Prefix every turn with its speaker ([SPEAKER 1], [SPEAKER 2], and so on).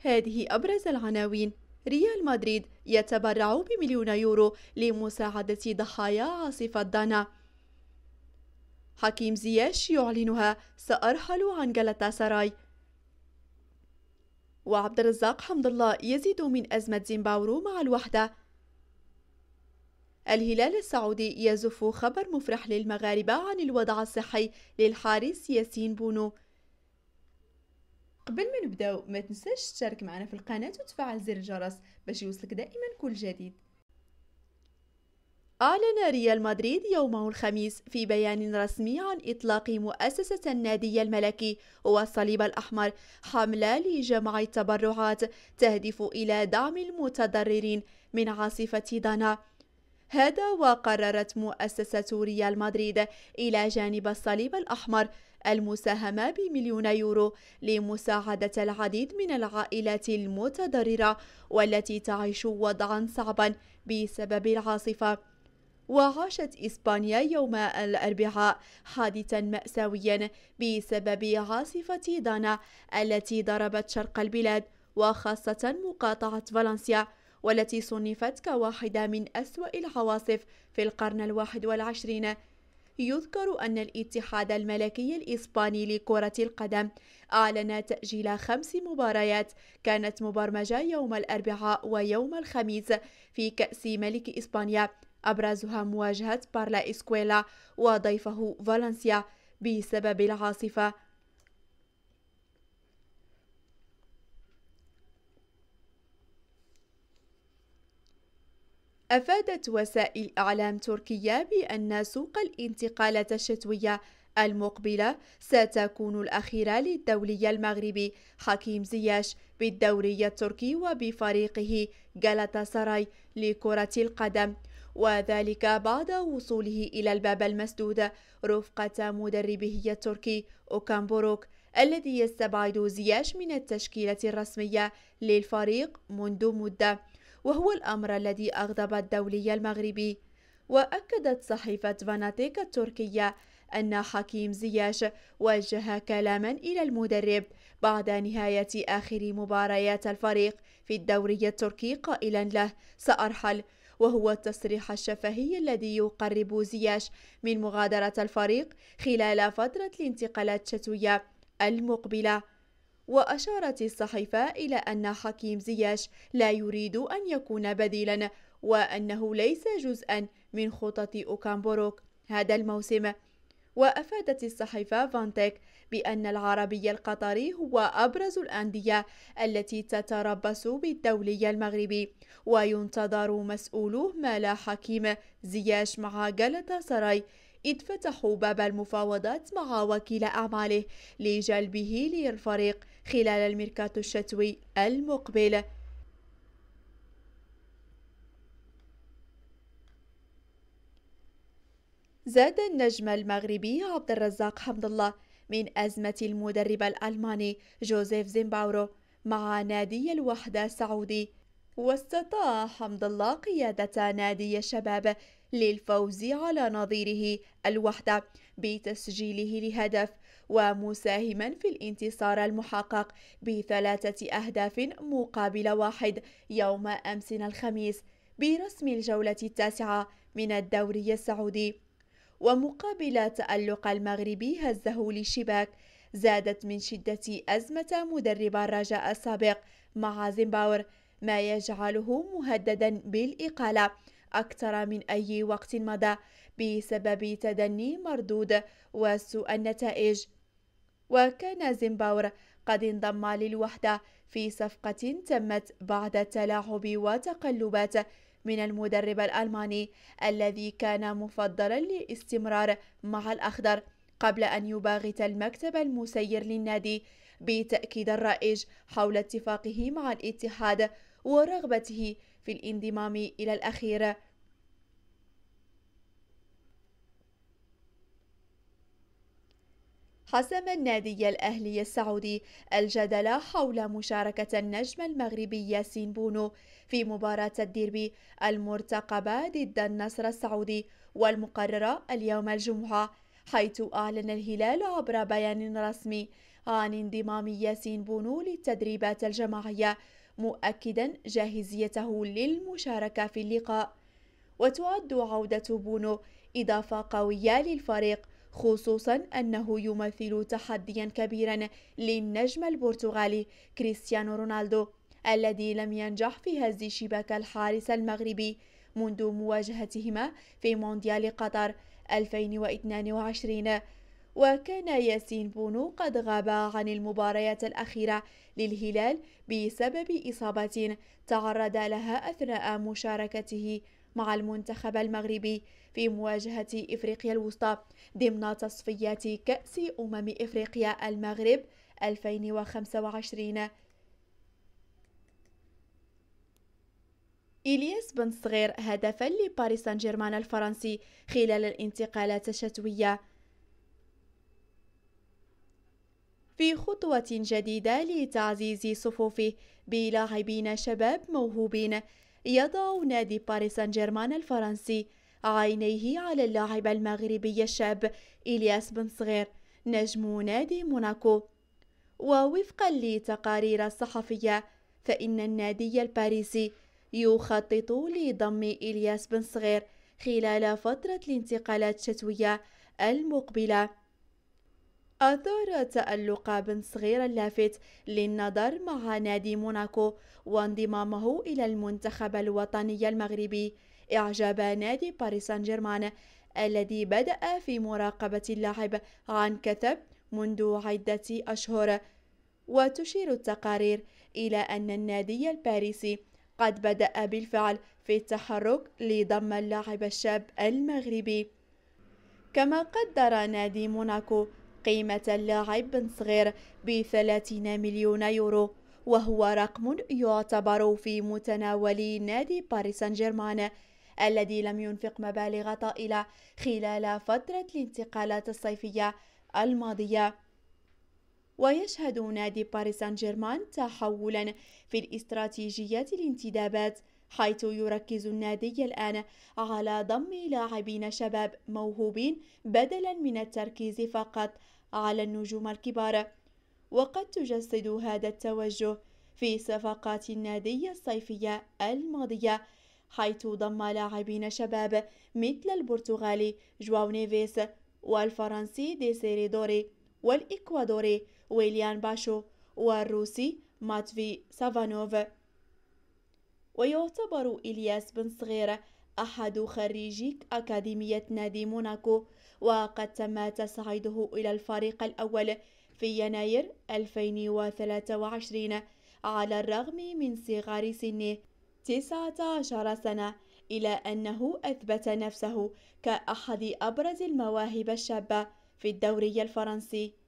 [SPEAKER 1] هذه أبرز العناوين ريال مدريد يتبرع بمليون يورو لمساعدة ضحايا عاصفة دانا حكيم زياش يعلنها سأرحل عن جلتا سراي وعبد الرزاق حمد الله يزيد من أزمة زيمباورو مع الوحدة الهلال السعودي يزف خبر مفرح للمغاربة عن الوضع الصحي للحارس ياسين بونو قبل ما نبداو ما تنساش تشارك معنا في القناة وتفعل زر الجرس باش يوصلك دائما كل جديد أعلن ريال مدريد يومه الخميس في بيان رسمي عن إطلاق مؤسسة النادي الملكي والصليب الأحمر حملة لجمع التبرعات تهدف إلى دعم المتضررين من عاصفة دانا هذا وقررت مؤسسة ريال مدريد إلى جانب الصليب الأحمر المساهمة بمليون يورو لمساعدة العديد من العائلات المتضررة والتي تعيش وضعا صعبا بسبب العاصفة وعاشت إسبانيا يوم الأربعاء حادثا مأساويا بسبب عاصفة دانا التي ضربت شرق البلاد وخاصة مقاطعة فالنسيا والتي صنفت كواحدة من أسوأ العواصف في القرن الواحد والعشرين يذكر أن الاتحاد الملكي الإسباني لكرة القدم أعلن تأجيل خمس مباريات كانت مبرمجة يوم الأربعاء ويوم الخميس في كأس ملك إسبانيا أبرزها مواجهة بارلا إسكويلا وضيفه فالنسيا بسبب العاصفة أفادت وسائل إعلام تركيا بأن سوق الانتقالات الشتوية المقبلة ستكون الأخيرة للدولي المغربي حكيم زياش بالدوري التركي وبفريقه جالاتا سراي لكرة القدم وذلك بعد وصوله إلى الباب المسدود رفقة مدربه التركي بوروك الذي يستبعد زياش من التشكيلة الرسمية للفريق منذ مدة وهو الأمر الذي أغضب الدولي المغربي وأكدت صحيفة فاناتيك التركية أن حكيم زياش وجه كلاما إلى المدرب بعد نهاية آخر مباريات الفريق في الدوري التركي قائلا له سأرحل وهو التصريح الشفهي الذي يقرب زياش من مغادرة الفريق خلال فترة الانتقالات الشتوية المقبلة وأشارت الصحيفة إلى أن حكيم زياش لا يريد أن يكون بديلا وأنه ليس جزءا من خطط أوكامبوروك هذا الموسم وأفادت الصحيفة فانتيك بأن العربي القطري هو أبرز الأندية التي تتربص بالدولي المغربي وينتظر مسؤوله مال حكيم زياش مع جلطة سراي إذ فتحوا باب المفاوضات مع وكيل أعماله لجلبه للفريق خلال الميركاتو الشتوي المقبل زاد النجم المغربي عبد الرزاق حمد الله من أزمة المدرب الألماني جوزيف زيمباورو مع نادي الوحدة السعودي واستطاع حمد الله قيادة نادي الشباب للفوز على نظيره الوحدة بتسجيله لهدف ومساهما في الانتصار المحقق بثلاثة أهداف مقابل واحد يوم أمس الخميس برسم الجولة التاسعة من الدوري السعودي ومقابل تألق المغربي هزه للشباك زادت من شدة أزمة مدرب الرجاء السابق مع زيمباور ما يجعله مهددا بالإقالة أكثر من أي وقت مضى بسبب تدني مردود وسوء النتائج وكان زيمباور قد انضم للوحدة في صفقة تمت بعد التلاعب وتقلبات من المدرب الألماني الذي كان مفضلا للاستمرار مع الأخضر قبل أن يباغت المكتب المسير للنادي بتأكيد الرائج حول اتفاقه مع الاتحاد ورغبته في الانضمام إلى الأخير حسم النادي الأهلي السعودي الجدل حول مشاركة النجم المغربي ياسين بونو في مباراة الديربي المرتقبة ضد النصر السعودي والمقررة اليوم الجمعة حيث أعلن الهلال عبر بيان رسمي عن انضمام ياسين بونو للتدريبات الجماعية مؤكدا جاهزيته للمشاركة في اللقاء وتعد عودة بونو إضافة قوية للفريق خصوصا أنه يمثل تحديا كبيرا للنجم البرتغالي كريستيانو رونالدو الذي لم ينجح في هز شباك الحارس المغربي منذ مواجهتهما في مونديال قطر 2022 وكان ياسين بونو قد غاب عن المباريات الأخيرة للهلال بسبب إصابة تعرض لها أثناء مشاركته مع المنتخب المغربي في مواجهة إفريقيا الوسطى ضمن تصفيات كأس أمم إفريقيا المغرب 2025 إلياس بن صغير هدفا لباريس سان جيرمان الفرنسي خلال الانتقالات الشتوية في خطوة جديدة لتعزيز صفوفه بلاعبين شباب موهوبين يضع نادي باريس سان جيرمان الفرنسي عينيه على اللاعب المغربي الشاب إلياس بن صغير نجم نادي موناكو ووفقا لتقارير الصحفية فإن النادي الباريسي يخطط لضم إلياس بن صغير خلال فترة الانتقالات الشتوية المقبلة أثار تألق بن صغير اللافت للنظر مع نادي موناكو وانضمامه إلى المنتخب الوطني المغربي إعجاب نادي باريس سان جيرمان الذي بدأ في مراقبة اللاعب عن كثب منذ عدة أشهر وتشير التقارير إلى أن النادي الباريسي قد بدأ بالفعل في التحرك لضم اللاعب الشاب المغربي كما قدر نادي موناكو قيمة لاعب صغير 30 مليون يورو وهو رقم يعتبر في متناول نادي باريس سان جيرمان الذي لم ينفق مبالغ طائلة خلال فترة الانتقالات الصيفية الماضية ويشهد نادي باريس سان جيرمان تحولا في الاستراتيجيات الانتدابات حيث يركز النادي الآن على ضم لاعبين شباب موهوبين بدلا من التركيز فقط على النجوم الكبار وقد تجسد هذا التوجه في صفقات النادي الصيفية الماضية حيث ضم لاعبين شباب مثل البرتغالي جواو نيفيس والفرنسي ديسيري دوري والإكوادوري ويليان باشو والروسي ماتفي سافانوف ويعتبر إلياس بن صغيرة أحد خريجي أكاديمية نادي موناكو وقد تم تصعيده إلى الفريق الأول في يناير 2023 على الرغم من صغار سنه 19 سنة إلى أنه أثبت نفسه كأحد أبرز المواهب الشابة في الدوري الفرنسي